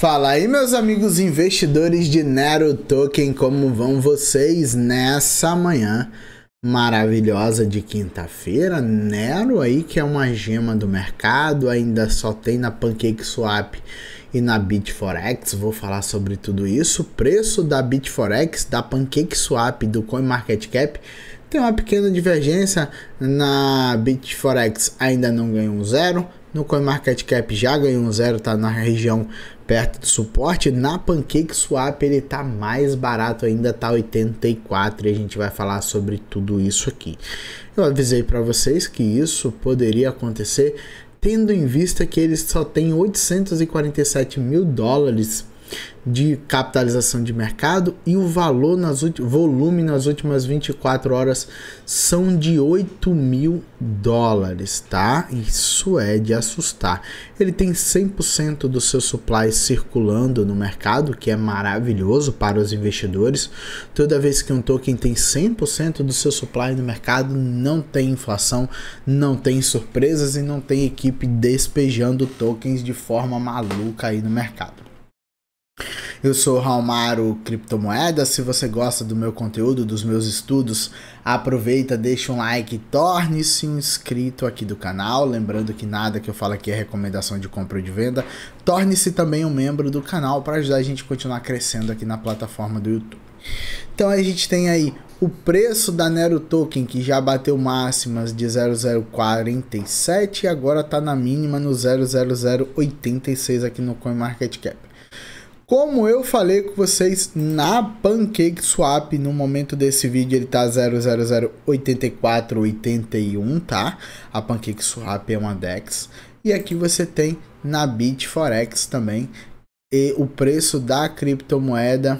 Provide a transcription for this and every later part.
Fala aí, meus amigos investidores de Nero Token, como vão vocês nessa manhã maravilhosa de quinta-feira? Nero aí que é uma gema do mercado, ainda só tem na PancakeSwap e na BitForex, vou falar sobre tudo isso. Preço da BitForex, da PancakeSwap, do CoinMarketCap tem uma pequena divergência na BitForex, ainda não ganhou um zero no CoinMarketCap já ganhou um zero, tá na região perto do suporte. Na PancakeSwap ele tá mais barato ainda, tá 84 e a gente vai falar sobre tudo isso aqui. Eu avisei para vocês que isso poderia acontecer, tendo em vista que eles só têm 847 mil dólares de capitalização de mercado e o valor nas volume nas últimas 24 horas são de 8 mil dólares, tá? Isso é de assustar. Ele tem 100% do seu supply circulando no mercado, que é maravilhoso para os investidores. Toda vez que um token tem 100% do seu supply no mercado, não tem inflação, não tem surpresas e não tem equipe despejando tokens de forma maluca aí no mercado. Eu sou Raumaro Criptomoedas. Se você gosta do meu conteúdo, dos meus estudos, aproveita, deixa um like, torne-se um inscrito aqui do canal. Lembrando que nada que eu falo aqui é recomendação de compra ou de venda. Torne-se também um membro do canal para ajudar a gente a continuar crescendo aqui na plataforma do YouTube. Então a gente tem aí o preço da Nero Token que já bateu máximas de 0047 e agora está na mínima no 00086 aqui no CoinMarketCap. Como eu falei com vocês na Pancake Swap, no momento desse vídeo ele tá 0008481, tá? A Pancake Swap é uma DEX. E aqui você tem na BitForex também e o preço da criptomoeda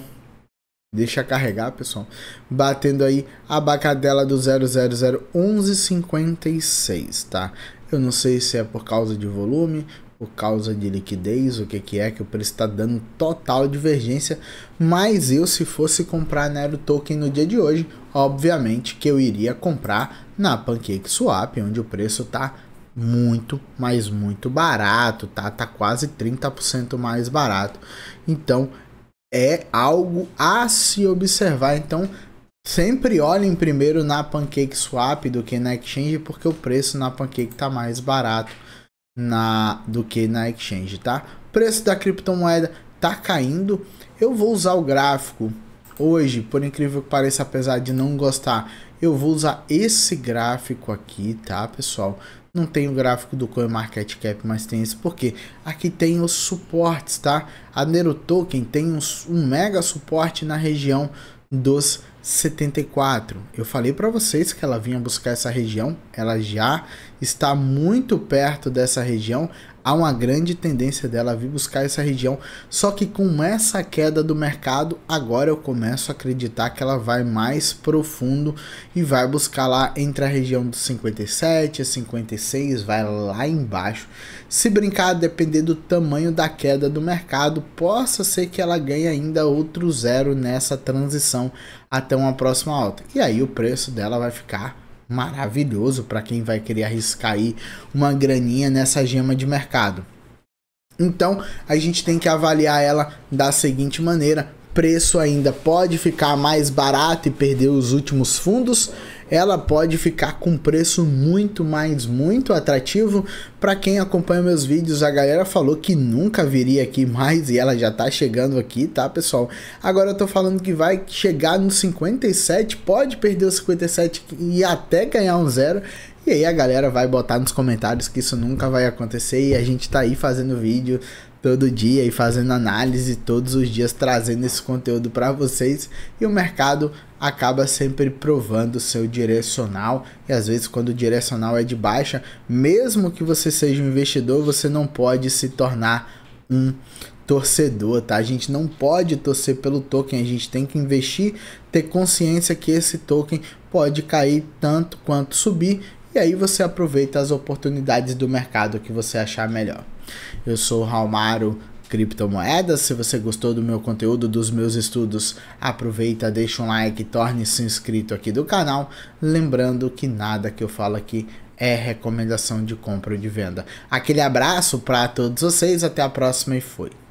Deixa carregar, pessoal. Batendo aí a bacadela do 0001156, tá? Eu não sei se é por causa de volume, por causa de liquidez, o que, que é, que o preço está dando total divergência. Mas eu, se fosse comprar Nero Token no dia de hoje, obviamente que eu iria comprar na Pancake Swap, onde o preço está muito, mas muito barato, tá? Tá quase 30% mais barato. Então, é algo a se observar. Então, Sempre olhem primeiro na Pancake Swap do que na Exchange, porque o preço na Pancake está mais barato na do que na exchange, tá? Preço da criptomoeda tá caindo. Eu vou usar o gráfico hoje, por incrível que pareça, apesar de não gostar, eu vou usar esse gráfico aqui, tá, pessoal? Não tem o gráfico do CoinMarketCap, mas tem esse porque aqui tem os suportes, tá? A Nero Token tem um, um mega suporte na região dos 74. Eu falei para vocês que ela vinha buscar essa região, ela já está muito perto dessa região. Há uma grande tendência dela vir buscar essa região, só que com essa queda do mercado, agora eu começo a acreditar que ela vai mais profundo e vai buscar lá entre a região dos 57 a 56, vai lá embaixo. Se brincar, depender do tamanho da queda do mercado, possa ser que ela ganhe ainda outro zero nessa transição até uma próxima alta. E aí o preço dela vai ficar maravilhoso para quem vai querer arriscar aí uma graninha nessa gema de mercado. Então, a gente tem que avaliar ela da seguinte maneira: preço ainda pode ficar mais barato e perder os últimos fundos, ela pode ficar com preço muito mais, muito atrativo. Para quem acompanha meus vídeos, a galera falou que nunca viria aqui mais e ela já tá chegando aqui, tá, pessoal? Agora eu tô falando que vai chegar no 57, pode perder o 57 e até ganhar um zero. E aí a galera vai botar nos comentários que isso nunca vai acontecer e a gente tá aí fazendo vídeo todo dia e fazendo análise todos os dias, trazendo esse conteúdo para vocês e o mercado acaba sempre provando o seu direcional e às vezes quando o direcional é de baixa, mesmo que você seja um investidor, você não pode se tornar um torcedor, tá? A gente não pode torcer pelo token, a gente tem que investir, ter consciência que esse token pode cair tanto quanto subir e aí você aproveita as oportunidades do mercado que você achar melhor. Eu sou o Raumaro criptomoedas. Se você gostou do meu conteúdo, dos meus estudos, aproveita, deixa um like, torne-se inscrito aqui do canal. Lembrando que nada que eu falo aqui é recomendação de compra ou de venda. Aquele abraço para todos vocês, até a próxima e fui.